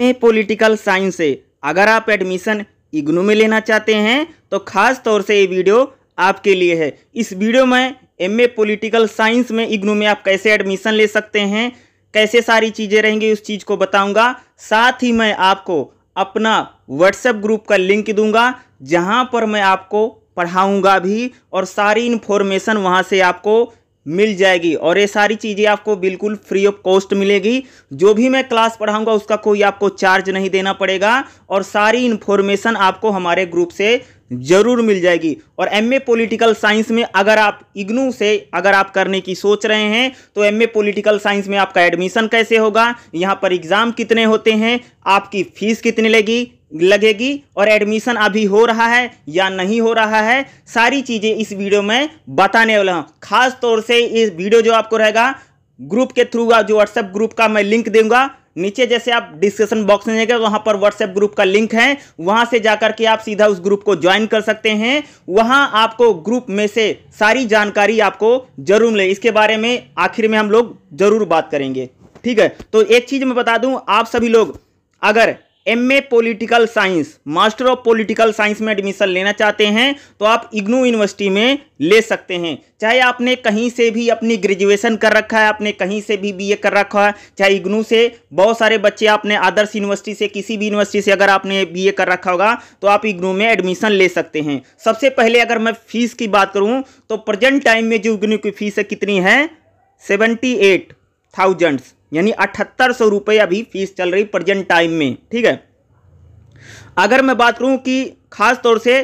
में political science से अगर आप एडमिशन इग्नू में लेना चाहते हैं तो खास तौर से ये वीडियो आपके लिए है इस वीडियो में एम ए पोलिटिकल साइंस में इग्नू में आप कैसे एडमिशन ले सकते हैं कैसे सारी चीज़ें रहेंगी उस चीज़ को बताऊंगा साथ ही मैं आपको अपना व्हाट्सएप ग्रुप का लिंक दूंगा जहां पर मैं आपको पढ़ाऊंगा भी और सारी इन्फॉर्मेशन वहां से आपको मिल जाएगी और ये सारी चीज़ें आपको बिल्कुल फ्री ऑफ कॉस्ट मिलेगी जो भी मैं क्लास पढ़ाऊंगा उसका कोई आपको चार्ज नहीं देना पड़ेगा और सारी इन्फॉर्मेशन आपको हमारे ग्रुप से ज़रूर मिल जाएगी और एमए पॉलिटिकल साइंस में अगर आप इग्नू से अगर आप करने की सोच रहे हैं तो एमए पॉलिटिकल साइंस में आपका एडमिशन कैसे होगा यहाँ पर एग्ज़ाम कितने होते हैं आपकी फ़ीस कितनी लगी लगेगी और एडमिशन अभी हो रहा है या नहीं हो रहा है सारी चीज़ें इस वीडियो में बताने वाला हूँ खास तौर से इस वीडियो जो आपको रहेगा ग्रुप के थ्रू जो व्हाट्सएप ग्रुप का मैं लिंक दूंगा नीचे जैसे आप डिस्क्रिप्शन बॉक्स में जाएगा वहां पर व्हाट्सएप ग्रुप का लिंक है वहां से जाकर के आप सीधा उस ग्रुप को ज्वाइन कर सकते हैं वहां आपको ग्रुप में से सारी जानकारी आपको जरूर मिले इसके बारे में आखिर में हम लोग जरूर बात करेंगे ठीक है तो एक चीज मैं बता दूं आप सभी लोग अगर M A political science master of political science में एडमिशन लेना चाहते हैं तो आप इग्नू यूनिवर्सिटी में ले सकते हैं चाहे आपने कहीं से भी अपनी ग्रेजुएशन कर रखा है आपने कहीं से भी बीए कर रखा है चाहे इग्नू से बहुत सारे बच्चे आपने आदर्श यूनिवर्सिटी से किसी भी यूनिवर्सिटी से अगर आपने बीए कर रखा होगा तो आप इग्नू में एडमिशन ले सकते हैं सबसे पहले अगर मैं फीस की बात करूँ तो प्रजेंट टाइम में जो इग्नू की फीस है कितनी है सेवेंटी एट थाउजेंड्स यानी अठहत्तर सौ रुपये अभी फीस चल रही प्रजेंट टाइम में ठीक है अगर मैं बात करूँ कि खास तौर से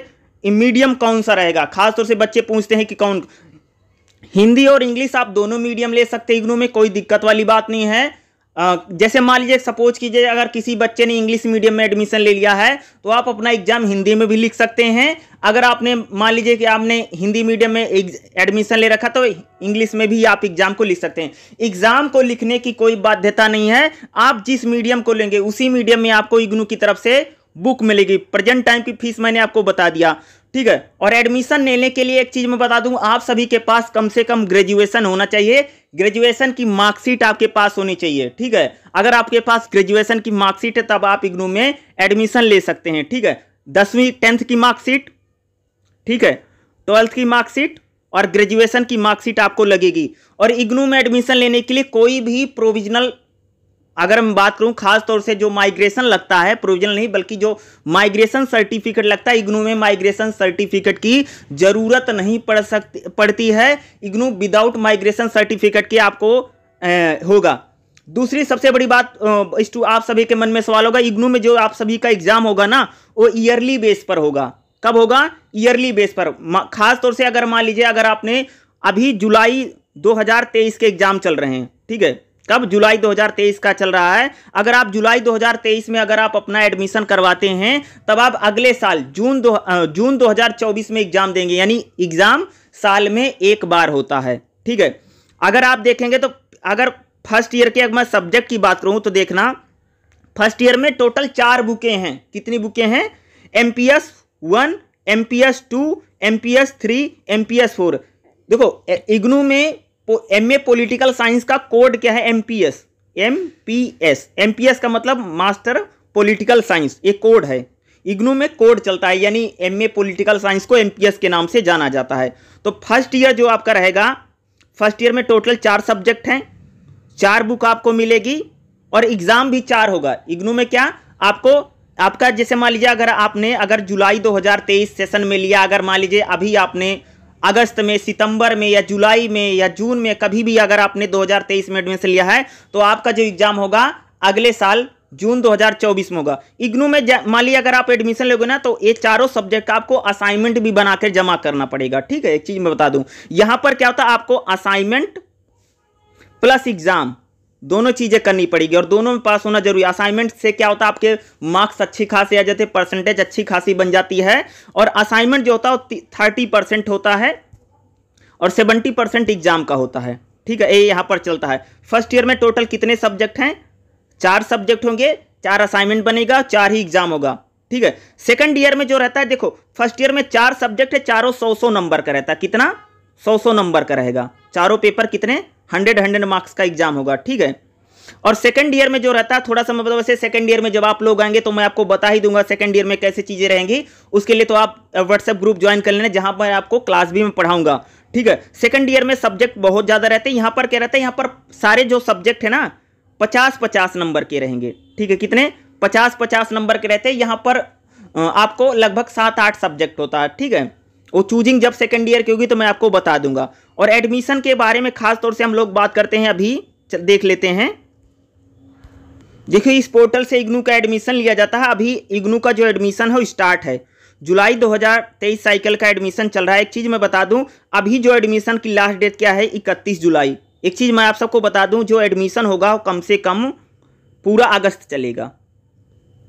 मीडियम कौन सा रहेगा खास तौर से बच्चे पूछते हैं कि कौन हिंदी और इंग्लिश आप दोनों मीडियम ले सकते हैं इग्नू में कोई दिक्कत वाली बात नहीं है जैसे मान लीजिए सपोज कीजिए अगर किसी बच्चे ने इंग्लिश मीडियम में एडमिशन ले लिया है तो आप अपना एग्जाम हिंदी में भी लिख सकते हैं अगर आपने मान लीजिए कि आपने हिंदी मीडियम में एडमिशन ले रखा तो इंग्लिश में भी आप एग्जाम को लिख सकते हैं एग्जाम को लिखने की कोई बाध्यता नहीं है आप जिस मीडियम को लेंगे उसी मीडियम में आपको इग्नू की तरफ से बुक मिलेगी प्रेजेंट टाइम की फीस मैंने आपको बता दिया ठीक है और एडमिशन लेने के लिए एक चीज़ मैं बता दूं आप सभी के पास कम से कम ग्रेजुएशन होना चाहिए ग्रेजुएशन की मार्कशीट आपके पास होनी चाहिए ठीक है अगर आपके पास ग्रेजुएशन की मार्कशीट है तब आप इग्नू में एडमिशन ले सकते हैं ठीक है दसवीं टेंथ की मार्कशीट ठीक है ट्वेल्थ की मार्कशीट और ग्रेजुएशन की मार्कशीट आपको लगेगी और इग्नू में एडमिशन लेने के लिए कोई भी प्रोविजनल अगर मैं बात करूं खास तौर से जो माइग्रेशन लगता है प्रोविजन नहीं बल्कि जो माइग्रेशन सर्टिफिकेट लगता है इग्नू में माइग्रेशन सर्टिफिकेट की जरूरत नहीं पड़ सकती पड़ती है इग्नू विदाउट माइग्रेशन सर्टिफिकेट की आपको ए, होगा दूसरी सबसे बड़ी बात इस टू आप सभी के मन में सवाल होगा इग्नू में जो आप सभी का एग्जाम होगा ना वो ईयरली बेस पर होगा कब होगा ईयरली बेस पर खास तौर से अगर मान लीजिए अगर आपने अभी जुलाई 2023 के एग्जाम चल रहे हैं ठीक है कब जुलाई 2023 का चल रहा है अगर आप जुलाई 2023 में अगर आप अपना एडमिशन करवाते हैं तब आप अगले साल जून दो जून 2024 में एग्जाम देंगे यानी एग्जाम साल में एक बार होता है ठीक है अगर आप देखेंगे तो अगर फर्स्ट ईयर के अगर मैं सब्जेक्ट की बात करूं तो देखना फर्स्ट ईयर में टोटल चार बुके हैं कितनी बुके हैं M P S one M P S two M P S three M P S four देखो इग्नू में एम ए पोलिटिकल साइंस का कोड क्या है M P S M P S M P S का मतलब master political science ये code है इग्नू में कोड चलता है यानी एम ए पोलिटिकल साइंस को एम पी एस के नाम से जाना जाता है तो फर्स्ट ईयर जो आपका रहेगा फर्स्ट ईयर में टोटल चार सब्जेक्ट हैं चार बुक आपको मिलेगी और एग्ज़ाम भी चार होगा इग्नू में क्या आपको आपका जैसे मान लीजिए अगर आपने अगर जुलाई 2023 सेशन में लिया अगर मान लीजिए अभी आपने अगस्त में सितंबर में या जुलाई में या जून में कभी भी अगर आपने 2023 में एडमिशन लिया है तो आपका जो एग्जाम होगा अगले साल जून 2024 में होगा इग्नू में मान ली अगर आप एडमिशन लोगे ना तो ये चारों सब्जेक्ट का आपको असाइनमेंट भी बनाकर जमा करना पड़ेगा ठीक है एक चीज मैं बता दूं यहां पर क्या होता है आपको असाइनमेंट प्लस एग्जाम दोनों चीज़ें करनी पड़ेगी और दोनों में पास होना जरूरी असाइनमेंट से क्या होता है आपके मार्क्स अच्छी खासी आ जाते हैं परसेंटेज अच्छी खासी बन जाती है और असाइनमेंट जो होता है थर्टी परसेंट होता है और सेवेंटी परसेंट एग्जाम का होता है ठीक है ये यहाँ पर चलता है फर्स्ट ईयर में टोटल कितने सब्जेक्ट हैं चार सब्जेक्ट होंगे चार असाइनमेंट बनेगा चार ही एग्जाम होगा ठीक है सेकेंड ईयर में जो रहता है देखो फर्स्ट ईयर में चार सब्जेक्ट है चारों सौ सौ नंबर का रहता है कितना सौ सौ नंबर का रहेगा चारों पेपर कितने हंड्रेड हंड्रेड मार्क्स का एग्जाम होगा ठीक है और सेकंड ईयर में जो रहता है थोड़ा सा मैं मतलब बता वैसे सेकंड ईयर में जब आप लोग आएंगे तो मैं आपको बता ही दूंगा सेकंड ईयर में कैसे चीज़ें रहेंगी उसके लिए तो आप व्हाट्सएप ग्रुप ज्वाइन कर लेना जहां पर आपको क्लास भी मैं पढ़ाऊंगा ठीक है सेकंड ईयर में सब्जेक्ट बहुत ज़्यादा रहते हैं यहाँ पर क्या रहता है यहाँ पर सारे जो सब्जेक्ट है ना पचास पचास नंबर के रहेंगे ठीक है कितने पचास पचास नंबर के रहते हैं यहाँ पर आपको लगभग सात आठ सब्जेक्ट होता है ठीक है वो चूजिंग जब सेकेंड ईयर की होगी तो मैं आपको बता दूंगा और एडमिशन के बारे में खास तौर से हम लोग बात करते हैं अभी देख लेते हैं देखिए इस पोर्टल से इग्नू का एडमिशन लिया जाता है अभी इग्नू का जो एडमिशन है वो स्टार्ट है जुलाई 2023 साइकिल का एडमिशन चल रहा है एक चीज़ मैं बता दूं अभी जो एडमिशन की लास्ट डेट क्या है 31 जुलाई एक चीज़ मैं आप सबको बता दूं जो एडमिशन होगा वो कम से कम पूरा अगस्त चलेगा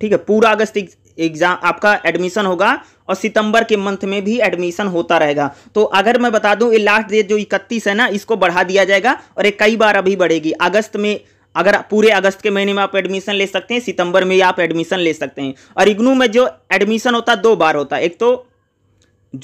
ठीक है पूरा अगस्त एग्ज़ाम आपका एडमिशन होगा और सितंबर के मंथ में भी एडमिशन होता रहेगा तो अगर मैं बता दूं ये लास्ट डेट जो इकतीस है ना इसको बढ़ा दिया जाएगा और ये कई बार अभी बढ़ेगी अगस्त में अगर पूरे अगस्त के महीने में आप एडमिशन ले सकते हैं सितंबर में आप एडमिशन ले सकते हैं और इग्नू में जो एडमिशन होता दो बार होता है एक तो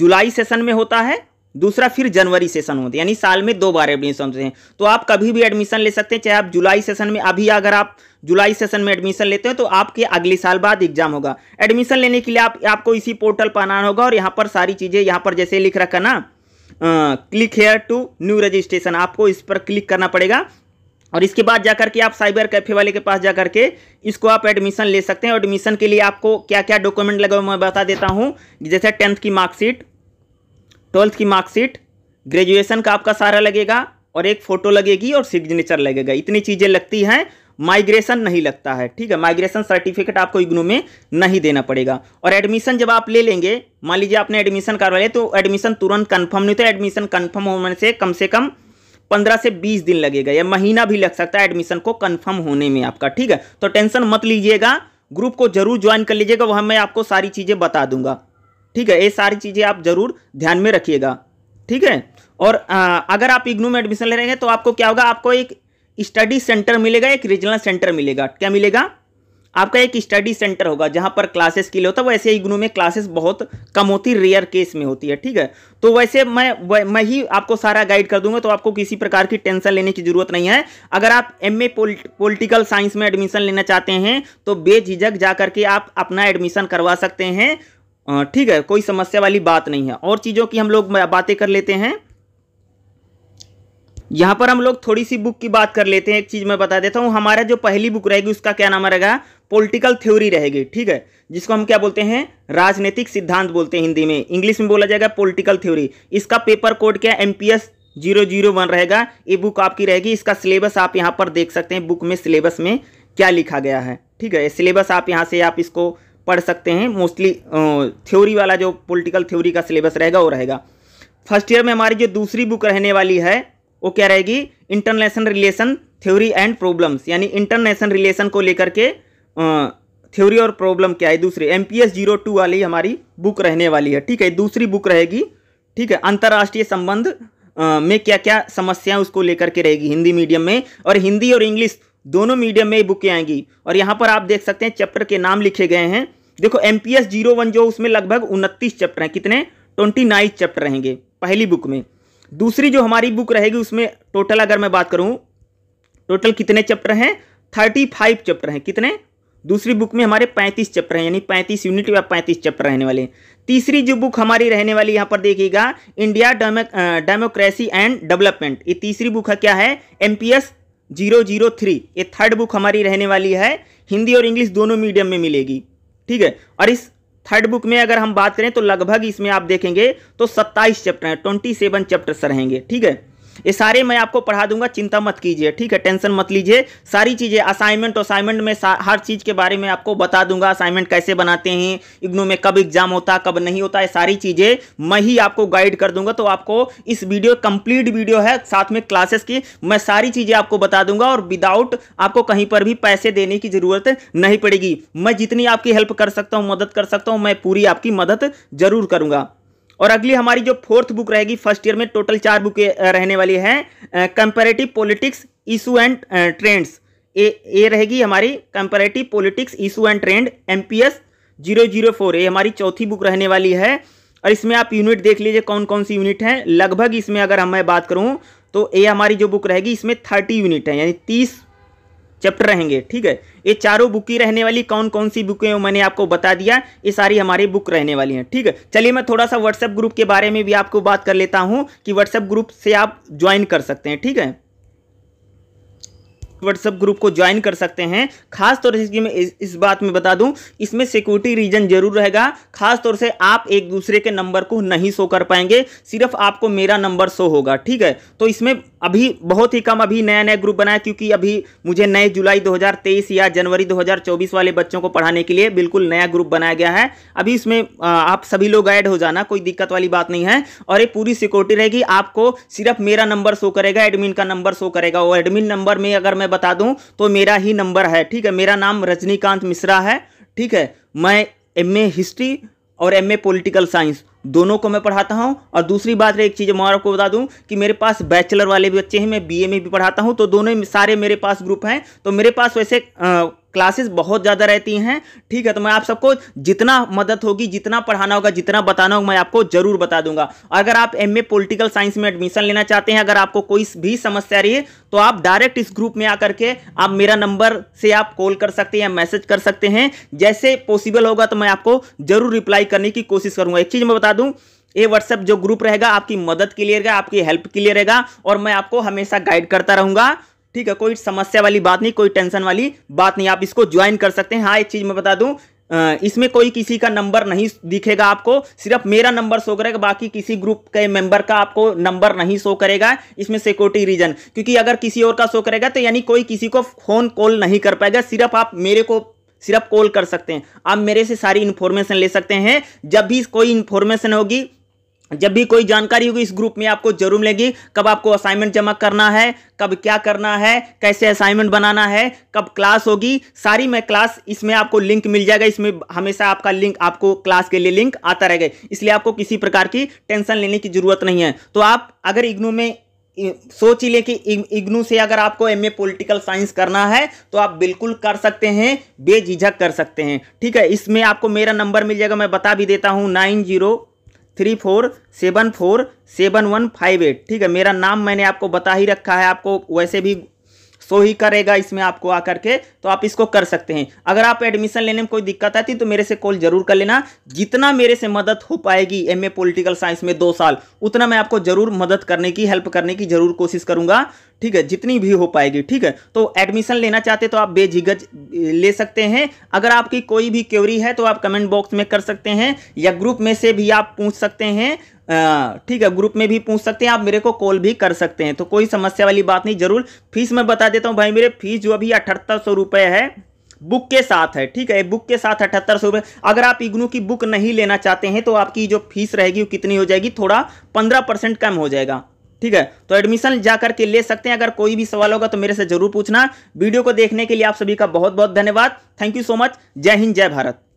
जुलाई सेशन में होता है दूसरा फिर जनवरी सेशन होते हैं यानी साल में दो बार एडमिशन होते हैं तो आप कभी भी एडमिशन ले सकते हैं चाहे आप जुलाई सेशन में अभी अगर आप जुलाई सेशन में एडमिशन लेते हैं तो आपके अगले साल बाद एग्जाम होगा एडमिशन लेने के लिए आप आपको इसी पोर्टल पर आना होगा और यहाँ पर सारी चीज़ें यहाँ पर जैसे लिख रखा ना click here to new registration आपको इस पर क्लिक करना पड़ेगा और इसके बाद जाकर के आप साइबर कैफे वाले के पास जाकर के इसको आप एडमिशन ले सकते हैं एडमिशन के लिए आपको क्या क्या डॉक्यूमेंट लगे मैं बता देता हूँ जैसे टेंथ की मार्कशीट ट्वेल्थ की मार्कशीट ग्रेजुएशन का आपका सारा लगेगा और एक फ़ोटो लगेगी और सिग्नेचर लगेगा इतनी चीज़ें लगती हैं माइग्रेशन नहीं लगता है ठीक है माइग्रेशन सर्टिफिकेट आपको इग्नू में नहीं देना पड़ेगा और एडमिशन जब आप ले लेंगे मान लीजिए आपने एडमिशन करवा लिया तो एडमिशन तुरंत कन्फर्म नहीं तो एडमिशन कन्फर्म होने से कम से कम पंद्रह से बीस दिन लगेगा या महीना भी लग सकता है एडमिशन को कन्फर्म होने में आपका ठीक है तो टेंशन मत लीजिएगा ग्रुप को जरूर ज्वाइन कर लीजिएगा वह मैं आपको सारी चीज़ें बता दूंगा ठीक है ये सारी चीज़ें आप जरूर ध्यान में रखिएगा ठीक है और आ, अगर आप इग्नू में एडमिशन ले रहे हैं तो आपको क्या होगा आपको एक स्टडी सेंटर मिलेगा एक रीजनल सेंटर मिलेगा क्या मिलेगा आपका एक स्टडी सेंटर होगा जहां पर क्लासेस के लिए होता है वैसे इग्नू में क्लासेस बहुत कम होती रेयर केस में होती है ठीक है तो वैसे मैं मैं ही आपको सारा गाइड कर दूंगा तो आपको किसी प्रकार की टेंशन लेने की जरूरत नहीं है अगर आप एम ए पोलिटिकल साइंस में एडमिशन लेना चाहते हैं तो बेझिझक जा करके आप अपना एडमिशन करवा सकते हैं ठीक है कोई समस्या वाली बात नहीं है और चीज़ों की हम लोग बातें कर लेते हैं यहाँ पर हम लोग थोड़ी सी बुक की बात कर लेते हैं एक चीज़ मैं बता देता हूँ हमारा जो पहली बुक रहेगी उसका क्या नाम रहेगा पॉलिटिकल थ्योरी रहेगी ठीक है जिसको हम क्या बोलते हैं राजनीतिक सिद्धांत बोलते हैं हिंदी में इंग्लिश में बोला जाएगा पॉलिटिकल थ्योरी इसका पेपर कोड क्या M P S zero zero one रहेगा ये बुक आपकी रहेगी इसका सिलेबस आप यहाँ पर देख सकते हैं बुक में सिलेबस में क्या लिखा गया है ठीक है सिलेबस आप यहाँ से आप इसको पढ़ सकते हैं मोस्टली थ्योरी वाला जो पॉलिटिकल थ्योरी का सिलेबस रहेगा वो रहेगा फर्स्ट ईयर में हमारी जो दूसरी बुक रहने वाली है वो क्या रहेगी international relation theory and problems यानी इंटरनेशनल रिलेशन को लेकर के थ्योरी और प्रॉब्लम क्या है दूसरी M P S zero two वाली हमारी बुक रहने वाली है ठीक है दूसरी बुक रहेगी ठीक है अंतर्राष्ट्रीय संबंध में क्या क्या समस्याएं उसको लेकर के रहेगी हिंदी मीडियम में और हिंदी और इंग्लिश दोनों मीडियम में ही बुकें आएंगी और यहाँ पर आप देख सकते हैं चैप्टर के नाम लिखे गए हैं देखो M P S zero one जो उसमें लगभग उनतीस चैप्टर हैं कितने ट्वेंटी नाइन चैप्टर रहेंगे पहली बुक में दूसरी जो हमारी बुक रहेगी उसमें टोटल अगर मैं बात करूँ टोटल कितने चैप्टर हैं थर्टी फाइव चैप्टर हैं कितने दूसरी बुक में हमारे पैंतीस चैप्टर हैं यानी पैंतीस यूनिट या पैंतीस चैप्टर रहने वाले हैं तीसरी जो बुक हमारी रहने वाली यहाँ पर देखिएगा इंडिया डेमोक्रेसी एंड डेवलपमेंट ये तीसरी बुक है क्या है M P S zero zero three ये थर्ड बुक हमारी रहने वाली है हिंदी और इंग्लिश दोनों मीडियम में मिलेगी ठीक है और इस थर्ड बुक में अगर हम बात करें तो लगभग इसमें आप देखेंगे तो सत्ताईस चैप्टर हैं ट्वेंटी सेवन चैप्टर्स रहेंगे ठीक है ये सारे मैं आपको पढ़ा दूंगा चिंता मत कीजिए ठीक है टेंशन मत लीजिए सारी चीज़ें असाइनमेंट असाइनमेंट में हर चीज़ के बारे में आपको बता दूंगा असाइनमेंट कैसे बनाते हैं इग्नो में कब एग्जाम होता कब नहीं होता ये सारी चीज़ें मैं ही आपको गाइड कर दूंगा तो आपको इस वीडियो कंप्लीट वीडियो है साथ में क्लासेस की मैं सारी चीज़ें आपको बता दूंगा और विदाउट आपको कहीं पर भी पैसे देने की ज़रूरत नहीं पड़ेगी मैं जितनी आपकी हेल्प कर सकता हूँ मदद कर सकता हूँ मैं पूरी आपकी मदद जरूर करूंगा और अगली हमारी जो फोर्थ बुक रहेगी फर्स्ट ईयर में टोटल चार बुकें रहने वाली हैं comparative politics issue and trends ए ए रहेगी हमारी comparative politics issue and trend M P S zero zero four ये हमारी चौथी बुक रहने वाली है और इसमें आप यूनिट देख लीजिए कौन कौन सी यूनिट हैं लगभग इसमें अगर हम मैं बात करूँ तो ये हमारी जो बुक रहेगी इसमें थर्टी यूनिट है यानी तीस चैप्टर रहेंगे ठीक है ये चारों बुक ही रहने वाली कौन कौन सी बुक है मैंने आपको बता दिया ये सारी हमारी बुक रहने वाली हैं ठीक है चलिए मैं थोड़ा सा व्हाट्सएप ग्रुप के बारे में भी आपको बात कर लेता हूँ कि व्हाट्सएप ग्रुप से आप ज्वाइन कर सकते हैं ठीक है व्हाट्सएप ग्रुप को ज्वाइन कर सकते हैं खास तौर से मैं इस बात में बता दूं इसमें सिक्योरिटी रीजन जरूर रहेगा खास तौर से आप एक दूसरे के नंबर को नहीं शो कर पाएंगे सिर्फ आपको मेरा नंबर शो होगा ठीक है तो इसमें अभी बहुत ही कम अभी नया नया ग्रुप बनाया क्योंकि अभी मुझे नए जुलाई 2023 या जनवरी 2024 वाले बच्चों को पढ़ाने के लिए बिल्कुल नया ग्रुप बनाया गया है अभी इसमें आप सभी लोग ऐड हो जाना कोई दिक्कत वाली बात नहीं है और ये पूरी सिक्योरिटी रहेगी आपको सिर्फ मेरा नंबर शो करेगा एडमिन का नंबर शो करेगा और एडमिन नंबर में अगर मैं बता दूँ तो मेरा ही नंबर है ठीक है मेरा नाम रजनीकांत मिश्रा है ठीक है मैं एम हिस्ट्री और एम ए पॉलिटिकल साइंस दोनों को मैं पढ़ाता हूँ और दूसरी बात एक चीज़ मैं आपको बता दूँ कि मेरे पास बैचलर वाले भी बच्चे हैं मैं बीए में भी पढ़ाता हूँ तो दोनों सारे मेरे पास ग्रुप हैं तो मेरे पास वैसे आ, क्लासेस बहुत ज़्यादा रहती हैं ठीक है तो मैं आप सबको जितना मदद होगी जितना पढ़ाना होगा जितना बताना होगा मैं आपको जरूर बता दूंगा अगर आप एम पॉलिटिकल साइंस में एडमिशन लेना चाहते हैं अगर आपको कोई भी समस्या रही है तो आप डायरेक्ट इस ग्रुप में आकर के आप मेरा नंबर से आप कॉल कर सकते हैं या मैसेज कर सकते हैं जैसे पॉसिबल होगा तो मैं आपको जरूर रिप्लाई करने की कोशिश करूंगा एक चीज़ मैं बता दूं ये व्हाट्सएप जो ग्रुप रहेगा आपकी मदद के लिए रहेगा आपकी हेल्प के लिए रहेगा और मैं आपको हमेशा गाइड करता रहूंगा ठीक है कोई समस्या वाली बात नहीं कोई टेंशन वाली बात नहीं आप इसको ज्वाइन कर सकते हैं हाँ एक चीज़ मैं बता दूं इसमें कोई किसी का नंबर नहीं दिखेगा आपको सिर्फ मेरा नंबर शो करेगा बाकी किसी ग्रुप के मेंबर का आपको नंबर नहीं शो करेगा इसमें सिक्योरिटी रीजन क्योंकि अगर किसी और का शो करेगा तो यानी कोई किसी को फोन कॉल नहीं कर पाएगा सिर्फ आप मेरे को सिर्फ कॉल कर सकते हैं आप मेरे से सारी इन्फॉर्मेशन ले सकते हैं जब भी कोई इन्फॉर्मेशन होगी जब भी कोई जानकारी होगी इस ग्रुप में आपको जरूर मिलेगी कब आपको असाइनमेंट जमा करना है कब क्या करना है कैसे असाइनमेंट बनाना है कब क्लास होगी सारी मैं क्लास इसमें आपको लिंक मिल जाएगा इसमें हमेशा आपका लिंक आपको क्लास के लिए लिंक आता रहेगा इसलिए आपको किसी प्रकार की टेंशन लेने की जरूरत नहीं है तो आप अगर इग्नू में सोच ही लें कि इग्नू से अगर आपको ए पोलिटिकल साइंस करना है तो आप बिल्कुल कर सकते हैं बेझिझक कर सकते हैं ठीक है इसमें आपको मेरा नंबर मिल जाएगा मैं बता भी देता हूँ nine zero three four seven four seven one five eight ठीक है मेरा नाम मैंने आपको बता ही रखा है आपको वैसे भी शो ही करेगा इसमें आपको आकर के तो आप इसको कर सकते हैं अगर आप एडमिशन लेने में कोई दिक्कत आती तो मेरे से कॉल जरूर कर लेना जितना मेरे से मदद हो पाएगी एम ए पोलिटिकल साइंस में दो साल उतना मैं आपको जरूर मदद करने की हेल्प करने की जरूर कोशिश करूंगा ठीक है जितनी भी हो पाएगी ठीक है तो एडमिशन लेना चाहते तो आप बेझिगज ले सकते हैं अगर आपकी कोई भी क्योरी है तो आप कमेंट बॉक्स में कर सकते हैं या ग्रुप में से भी आप पूछ सकते हैं ठीक है ग्रुप में भी पूछ सकते हैं आप मेरे को कॉल भी कर सकते हैं तो कोई समस्या वाली बात नहीं जरूर फीस मैं बता देता हूँ भाई मेरे फीस जो अभी अठहत्तर सौ रुपये है बुक के साथ है ठीक है बुक के साथ अठहत्तर सौ रुपये अगर आप इग्नू की बुक नहीं लेना चाहते हैं तो आपकी जो फीस रहेगी वो कितनी हो जाएगी थोड़ा पंद्रह परसेंट कम हो जाएगा ठीक है तो एडमिशन जा करके ले सकते हैं अगर कोई भी सवाल होगा तो मेरे से जरूर पूछना वीडियो को देखने के लिए आप सभी का बहुत बहुत धन्यवाद थैंक यू सो मच जय हिंद जय भारत